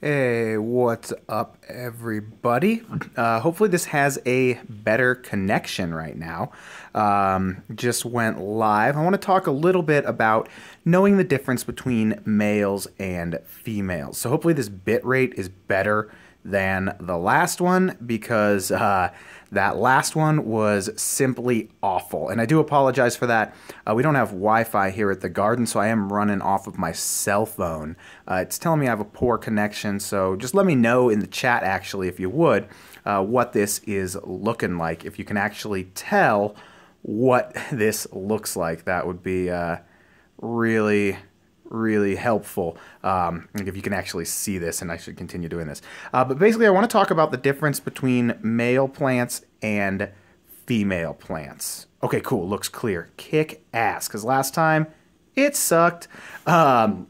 Hey, what's up, everybody? Uh, hopefully, this has a better connection right now. Um, just went live. I want to talk a little bit about knowing the difference between males and females. So, hopefully, this bitrate is better than the last one because uh, that last one was simply awful. And I do apologize for that. Uh, we don't have Wi Fi here at the garden, so I am running off of my cell phone. Uh, it's telling me I have a poor connection, so just let me know in the chat, actually, if you would, uh, what this is looking like. If you can actually tell what this looks like, that would be uh, really really helpful um, if you can actually see this, and I should continue doing this. Uh, but basically, I want to talk about the difference between male plants and female plants. Okay, cool. Looks clear. Kick ass. Because last time, it sucked. Um,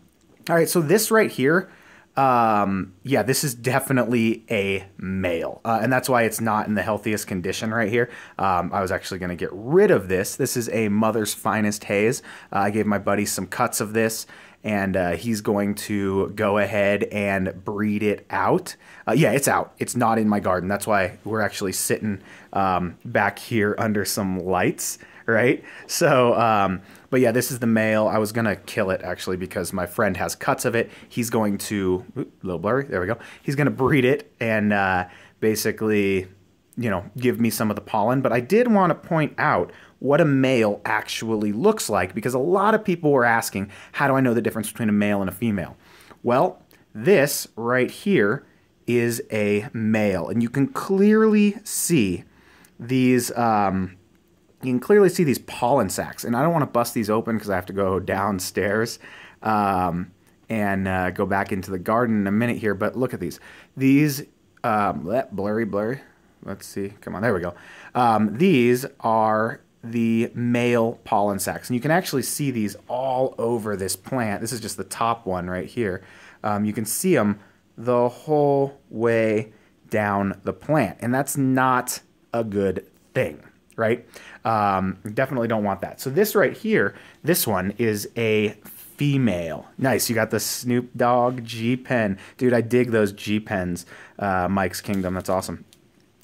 all right, so this right here, um, yeah, this is definitely a male. Uh, and that's why it's not in the healthiest condition right here. Um, I was actually going to get rid of this. This is a mother's finest haze. Uh, I gave my buddy some cuts of this and uh, he's going to go ahead and breed it out. Uh, yeah, it's out. It's not in my garden. That's why we're actually sitting um, back here under some lights, right? So, um, but yeah, this is the male. I was gonna kill it actually because my friend has cuts of it. He's going to oops, a little blurry. There we go. He's gonna breed it and uh, basically, you know, give me some of the pollen. But I did want to point out what a male actually looks like because a lot of people were asking, how do I know the difference between a male and a female? Well, this right here is a male, and you can clearly see these. Um, you can clearly see these pollen sacs, and I don't want to bust these open because I have to go downstairs um, and uh, go back into the garden in a minute here. But look at these. These um, blurry, blurry. Let's see. Come on, there we go. Um, these are the male pollen sacs. And you can actually see these all over this plant. This is just the top one right here. Um, you can see them the whole way down the plant. And that's not a good thing, right? Um, definitely don't want that. So this right here, this one is a female. Nice. You got the Snoop Dogg G pen. Dude, I dig those G pens, uh, Mike's Kingdom. That's awesome.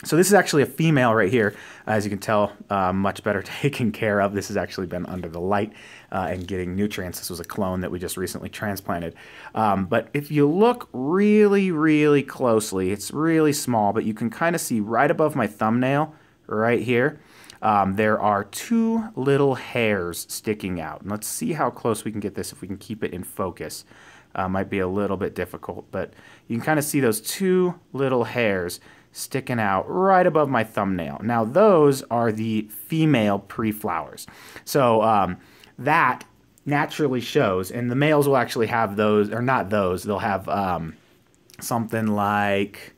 So this is actually a female right here. As you can tell, uh, much better taken care of. This has actually been under the light uh, and getting nutrients. This was a clone that we just recently transplanted. Um, but if you look really, really closely, it's really small, but you can kind of see right above my thumbnail right here, um, there are two little hairs sticking out. And let's see how close we can get this if we can keep it in focus. Uh, might be a little bit difficult, but you can kind of see those two little hairs sticking out right above my thumbnail. Now those are the female pre-flowers. So um, that naturally shows, and the males will actually have those, or not those, they'll have um, something like,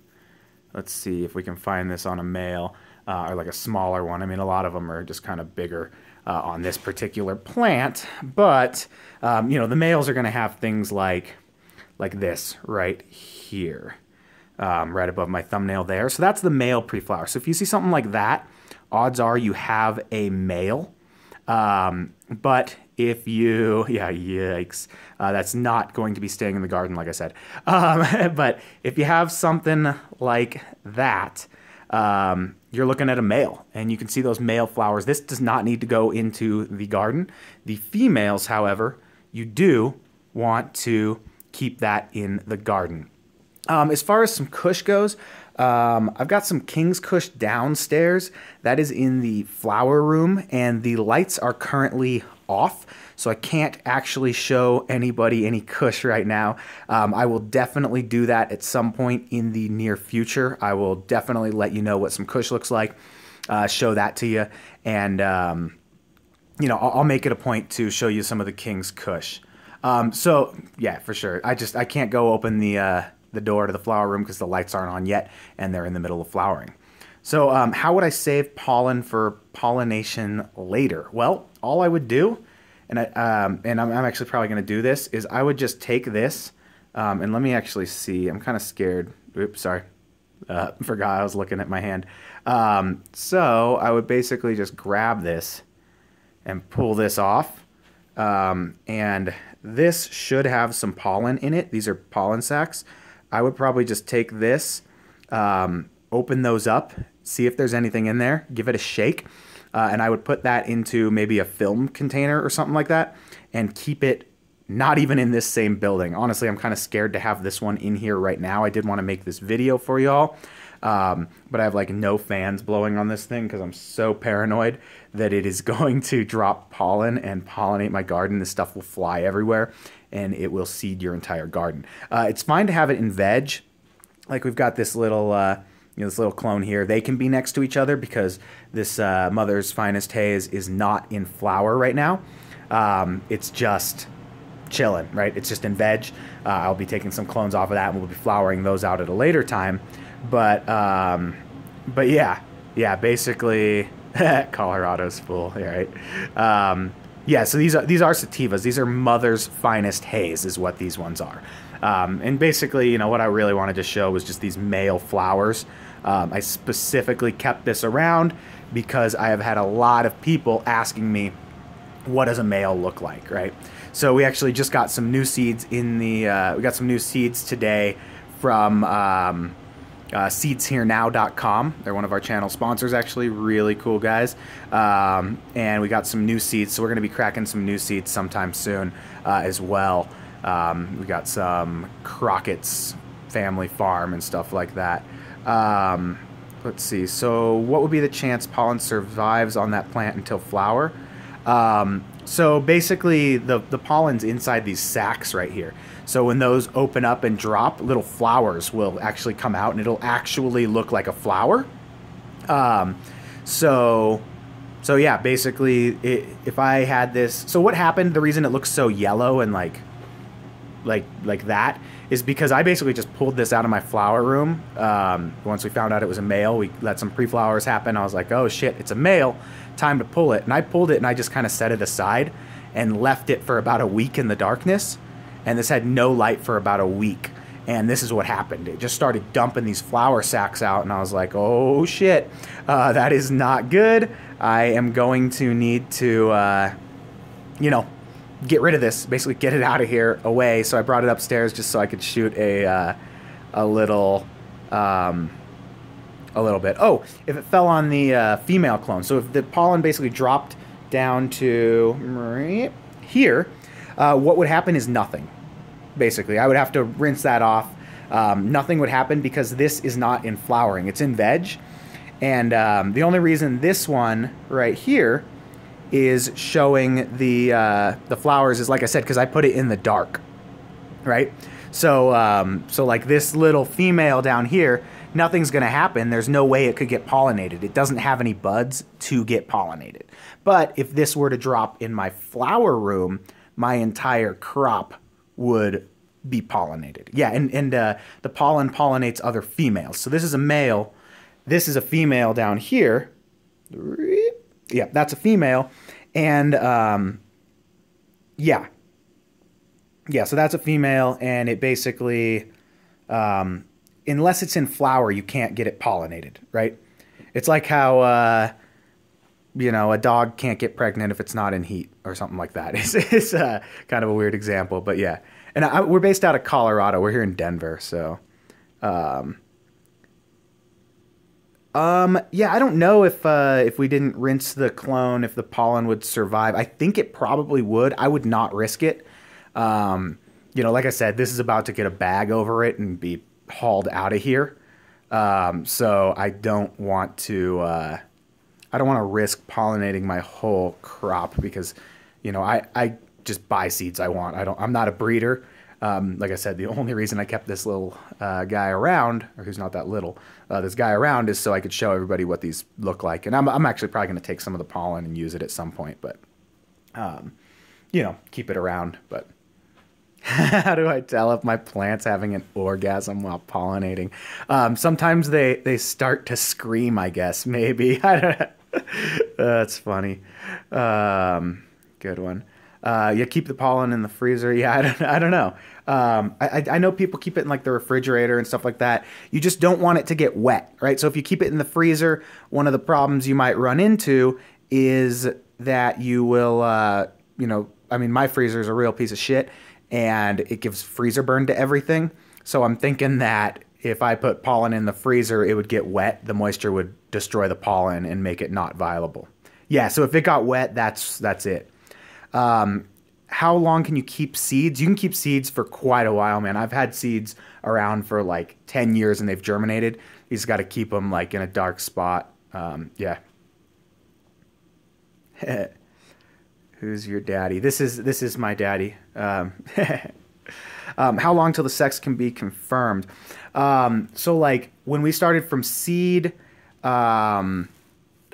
let's see if we can find this on a male, uh, or like a smaller one. I mean, a lot of them are just kind of bigger. Uh, on this particular plant, but um, you know the males are going to have things like like this right here um, right above my thumbnail there. So that's the male preflower. So if you see something like that, odds are you have a male. Um, but if you, yeah, yikes, uh, that's not going to be staying in the garden, like I said. Um, but if you have something like that, um, you're looking at a male, and you can see those male flowers. This does not need to go into the garden. The females, however, you do want to keep that in the garden. Um, as far as some Kush goes, um, I've got some King's Kush downstairs. That is in the flower room, and the lights are currently off, so I can't actually show anybody any Kush right now. Um, I will definitely do that at some point in the near future. I will definitely let you know what some Kush looks like, uh, show that to you, and um, you know I'll, I'll, make it a point to show you some of the King's Kush. Um, so yeah, for sure. I just I can't go open the. Uh, the door to the flower room because the lights aren't on yet and they're in the middle of flowering. So um, how would I save pollen for pollination later? Well, all I would do, and, I, um, and I'm, I'm, actually probably going to do this, is I would just take this, um, and let me actually see. I'm kind of scared. Oops, sorry. Uh, forgot I was looking at my hand. Um, so I would basically just grab this and pull this off. Um, and this should have some pollen in it. These are pollen sacs. I would probably just take this, um, open those up, see if there's anything in there, give it a shake, uh, and I would put that into maybe a film container or something like that and keep it not even in this same building. Honestly, I'm kind of scared to have this one in here right now. I did want to make this video for y'all, um, but I have like no fans blowing on this thing because I'm so paranoid that it is going to drop pollen and pollinate my garden. This stuff will fly everywhere and it will seed your entire garden. Uh, it's fine to have it in veg. Like we've got this little, uh, you know, this little clone here. They can be next to each other because this uh, Mother's Finest Haze is not in flower right now. Um, it's just chilling, right? It's just in veg. Uh, I'll be taking some clones off of that and we'll be flowering those out at a later time. But, um, but yeah, yeah, basically Colorado's full, right? Um, yeah, so these are these are sativas. These are mother's finest haze is what these ones are. Um, and basically, you know, what I really wanted to show was just these male flowers. Um, I specifically kept this around because I have had a lot of people asking me, what does a male look like, right? So we actually just got some new seeds in the, uh, we got some new seeds today from, um, uh, seedsherenow.com. They're one of our channel sponsors, actually. Really cool guys. Um, and we got some new seeds, so we're going to be cracking some new seeds sometime soon uh, as well. Um, we got some Crockett's family farm and stuff like that. Um, let's see. So, what would be the chance pollen survives on that plant until flower? Um, so basically, the, the pollen's inside these sacs right here. So when those open up and drop, little flowers will actually come out and it'll actually look like a flower. Um, so, so yeah, basically, it, if I had this, so what happened? The reason it looks so yellow and like like like that is because I basically just pulled this out of my flower room. Um, once we found out it was a male, we let some pre-flowers happen. I was like, oh shit, it's a male, time to pull it. And I pulled it and I just kind of set it aside and left it for about a week in the darkness. And this had no light for about a week. And this is what happened. It just started dumping these flower sacks out, and I was like, oh shit, uh, that is not good. I am going to need to, uh, you know, get rid of this, basically get it out of here, away. So I brought it upstairs just so I could shoot a uh, a little um, a little bit. Oh, if it fell on the uh, female clone, so if the pollen basically dropped down to here, uh, what would happen is nothing. Basically, I would have to rinse that off. Um, nothing would happen because this is not in flowering; it's in veg. And um, the only reason this one right here is showing the uh, the flowers is like I said because I put it in the dark, right? So um, so like this little female down here, nothing's gonna happen. There's no way it could get pollinated. It doesn't have any buds to get pollinated. But if this were to drop in my flower room, my entire crop would be pollinated. Yeah, and and uh, the pollen pollinates other females. So this is a male. This is a female down here yeah, that's a female. And um, yeah. Yeah, so that's a female, and it basically, um, unless it's in flower, you can't get it pollinated, right? It's like how, uh, you know, a dog can't get pregnant if it's not in heat or something like that. It's, it's uh, kind of a weird example, but yeah. And I, we're based out of Colorado. We're here in Denver, so. Um, um, yeah, I don't know if uh, if we didn't rinse the clone, if the pollen would survive. I think it probably would. I would not risk it. Um, you know, like I said, this is about to get a bag over it and be hauled out of here. Um, so I don't want to. Uh, I don't want to risk pollinating my whole crop because, you know, I I just buy seeds I want. I don't. I'm not a breeder. Um, like I said, the only reason I kept this little uh, guy around, or who's not that little, uh, this guy around is so I could show everybody what these look like. And I'm, I'm actually probably going to take some of the pollen and use it at some point, but, um, you know, keep it around. But how do I tell if my plant's having an orgasm while pollinating? Um, sometimes they, they start to scream, I guess, maybe. I don't know. That's funny. Um, good one. Uh, you keep the pollen in the freezer. Yeah, I don't, I don't know. Um, I, I know people keep it in like the refrigerator and stuff like that. You just don't want it to get wet, right? So if you keep it in the freezer, one of the problems you might run into is that you will, uh, you know, I mean, my freezer is a real piece of shit and it gives freezer burn to everything. So I'm thinking that if I put pollen in the freezer, it would get wet. The moisture would destroy the pollen and make it not viable. Yeah, so if it got wet, that's that's it. Um, how long can you keep seeds? You can keep seeds for quite a while, man. I've had seeds around for like 10 years and they've germinated. You just got to keep them like in a dark spot. Um, yeah. Who's your daddy? This is this is my daddy. Um, um, how long till the sex can be confirmed? Um, so like when we started from seed, um,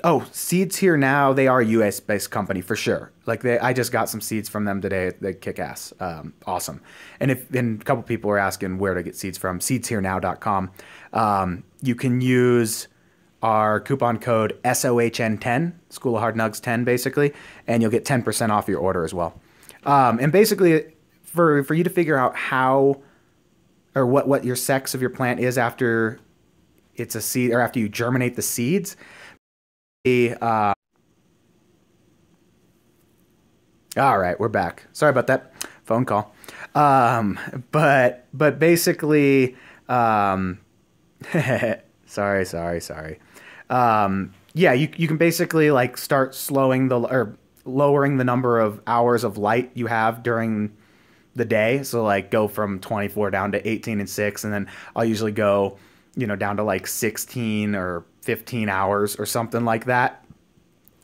Oh, seeds here now. They are a U.S. based company for sure. Like they, I just got some seeds from them today. They kick ass. Um, awesome. And if and a couple people are asking where to get seeds from, seedsherenow.com. Um, you can use our coupon code SOHN10, School of Hard Nugs 10, basically, and you'll get 10% off your order as well. Um, and basically, for for you to figure out how or what what your sex of your plant is after it's a seed or after you germinate the seeds uh... All right, we're back. Sorry about that phone call. Um, but but basically, um, sorry, sorry, sorry. Um, yeah, you you can basically like start slowing the or lowering the number of hours of light you have during the day. So like go from 24 down to 18 and 6 and then I'll usually go, you know, down to like 16 or 15 hours or something like that.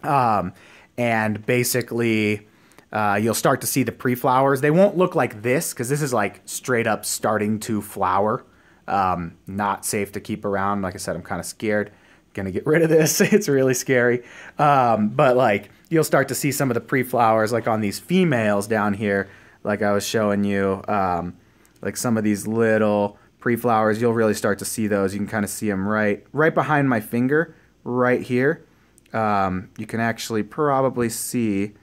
Um, and basically, uh, you'll start to see the pre flowers. They won't look like this because this is like straight up starting to flower. Um, not safe to keep around. Like I said, I'm kind of scared. Gonna get rid of this. it's really scary. Um, but like you'll start to see some of the pre flowers, like on these females down here, like I was showing you, um, like some of these little pre-flowers, you'll really start to see those. You can kind of see them right, right behind my finger, right here. Um, you can actually probably see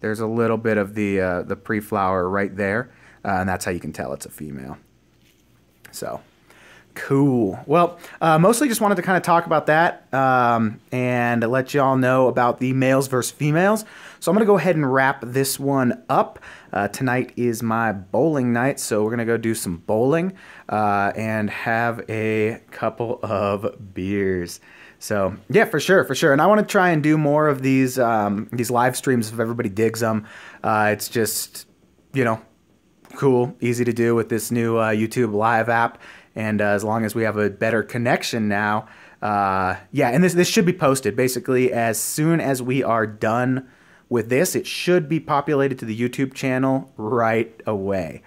there's a little bit of the, uh, the pre-flower right there. Uh, and that's how you can tell it's a female. So Cool. Well, uh, mostly just wanted to kind of talk about that um, and let you all know about the males versus females. So I'm going to go ahead and wrap this one up. Uh, tonight is my bowling night, so we're going to go do some bowling uh, and have a couple of beers. So yeah, for sure, for sure. And I want to try and do more of these um, these live streams if everybody digs them. Uh, it's just, you know, cool, easy to do with this new uh, YouTube Live app and uh, as long as we have a better connection now, uh, yeah, and this, this should be posted basically as soon as we are done with this. It should be populated to the YouTube channel right away.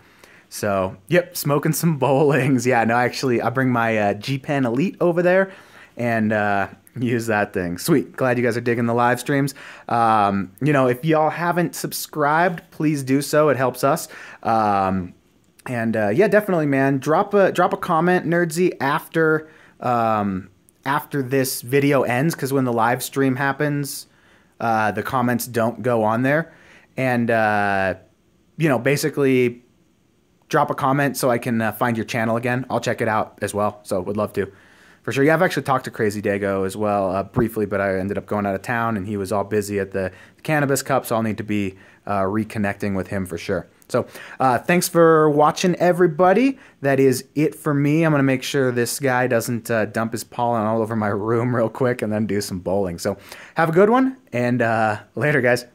So, yep, smoking some bowlings. Yeah, no, actually, I bring my uh, G Pen Elite over there and uh, use that thing. Sweet. Glad you guys are digging the live streams. Um, you know, if y'all haven't subscribed, please do so. It helps us. Um, and uh, yeah, definitely, man. Drop a drop a comment, Nerdsy, after um, after this video ends, because when the live stream happens, uh, the comments don't go on there, and uh, you know, basically, drop a comment so I can uh, find your channel again. I'll check it out as well. So would love to, for sure. Yeah, I've actually talked to Crazy Dago as well uh, briefly, but I ended up going out of town, and he was all busy at the cannabis cup, so I'll need to be uh, reconnecting with him for sure. So uh, thanks for watching, everybody. That is it for me. I'm going to make sure this guy doesn't uh, dump his pollen all over my room real quick and then do some bowling. So have a good one, and uh, later, guys.